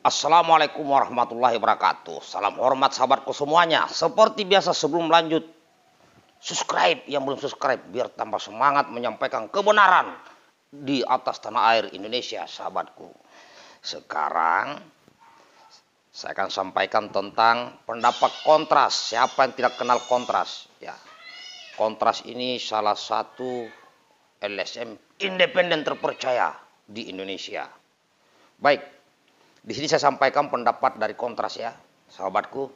Assalamualaikum warahmatullahi wabarakatuh. Salam hormat sahabatku semuanya. Seperti biasa sebelum lanjut, subscribe yang belum subscribe biar tambah semangat menyampaikan kebenaran di atas tanah air Indonesia, sahabatku. Sekarang saya akan sampaikan tentang pendapat kontras. Siapa yang tidak kenal kontras? Ya, kontras ini salah satu LSM independen terpercaya di Indonesia. Baik, di sini saya sampaikan pendapat dari kontras ya, sahabatku.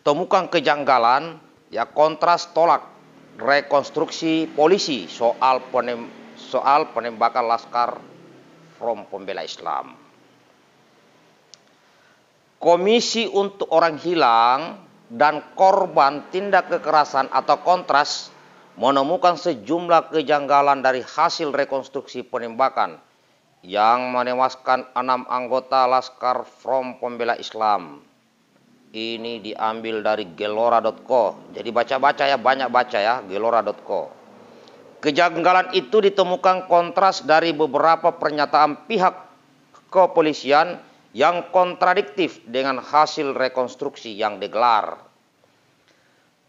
Temukan kejanggalan, ya kontras tolak rekonstruksi polisi soal penem, soal penembakan laskar from pembela Islam. Komisi untuk orang hilang dan korban tindak kekerasan atau kontras menemukan sejumlah kejanggalan dari hasil rekonstruksi penembakan yang menewaskan enam anggota Laskar from Pembela Islam. Ini diambil dari gelora.co. Jadi baca-baca ya, banyak baca ya, gelora.co. Kejanggalan itu ditemukan kontras dari beberapa pernyataan pihak kepolisian yang kontradiktif dengan hasil rekonstruksi yang digelar.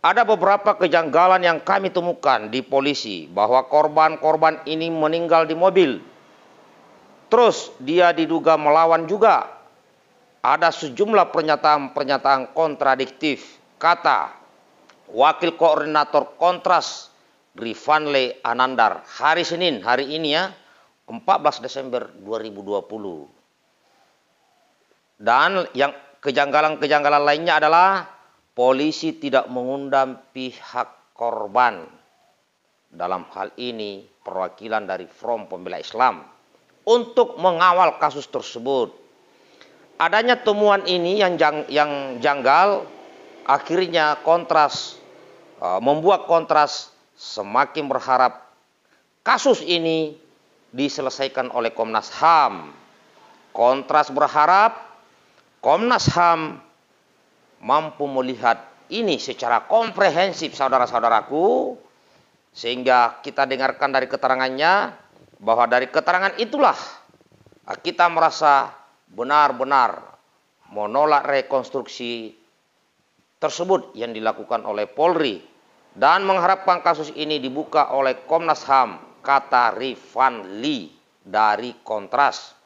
Ada beberapa kejanggalan yang kami temukan di polisi bahwa korban-korban ini meninggal di mobil Terus dia diduga melawan juga. Ada sejumlah pernyataan-pernyataan kontradiktif. Kata Wakil Koordinator Kontras Rifanle Anandar hari Senin, hari ini ya, 14 Desember 2020. Dan yang kejanggalan-kejanggalan lainnya adalah polisi tidak mengundang pihak korban. Dalam hal ini perwakilan dari Front Pembela Islam untuk mengawal kasus tersebut. Adanya temuan ini yang jang, yang janggal akhirnya kontras e, membuat kontras semakin berharap kasus ini diselesaikan oleh Komnas HAM. Kontras berharap Komnas HAM mampu melihat ini secara komprehensif saudara-saudaraku sehingga kita dengarkan dari keterangannya bahwa dari keterangan itulah ah, kita merasa benar-benar menolak rekonstruksi tersebut yang dilakukan oleh Polri dan mengharapkan kasus ini dibuka oleh Komnas HAM kata Rifan Lee dari Kontras.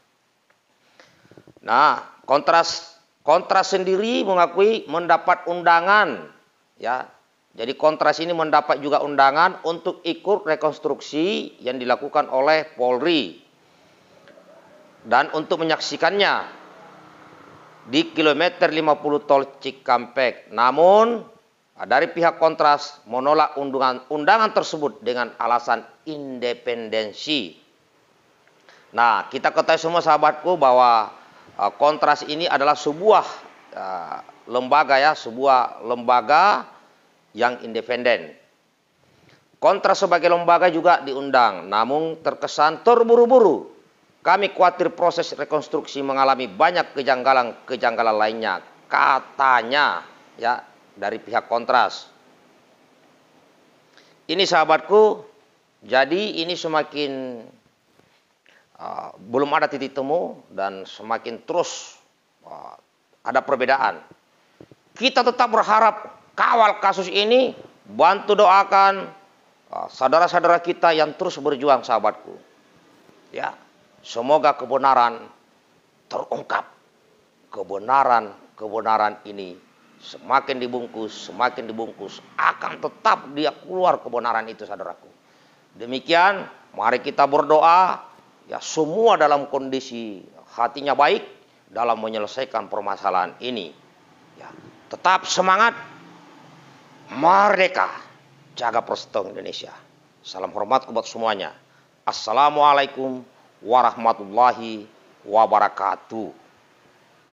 Nah, Kontras Kontras sendiri mengakui mendapat undangan ya jadi kontras ini mendapat juga undangan untuk ikut rekonstruksi yang dilakukan oleh Polri dan untuk menyaksikannya di kilometer 50 tol Cikampek. Namun dari pihak kontras menolak undangan, undangan tersebut dengan alasan independensi. Nah kita ketahui semua sahabatku bahwa e, kontras ini adalah sebuah e, lembaga ya, sebuah lembaga yang independen. Kontras sebagai lembaga juga diundang, namun terkesan terburu-buru. Kami khawatir proses rekonstruksi mengalami banyak kejanggalan-kejanggalan lainnya. Katanya ya dari pihak kontras. Ini sahabatku, jadi ini semakin uh, belum ada titik temu dan semakin terus uh, ada perbedaan. Kita tetap berharap kawal kasus ini, bantu doakan ah, saudara-saudara kita yang terus berjuang sahabatku. Ya, semoga kebenaran terungkap. Kebenaran-kebenaran ini semakin dibungkus, semakin dibungkus akan tetap dia keluar kebenaran itu saudaraku. Demikian, mari kita berdoa ya semua dalam kondisi hatinya baik dalam menyelesaikan permasalahan ini. Ya, tetap semangat Merdeka. Jaga Protestan Indonesia. Salam hormat buat semuanya. Assalamualaikum warahmatullahi wabarakatuh.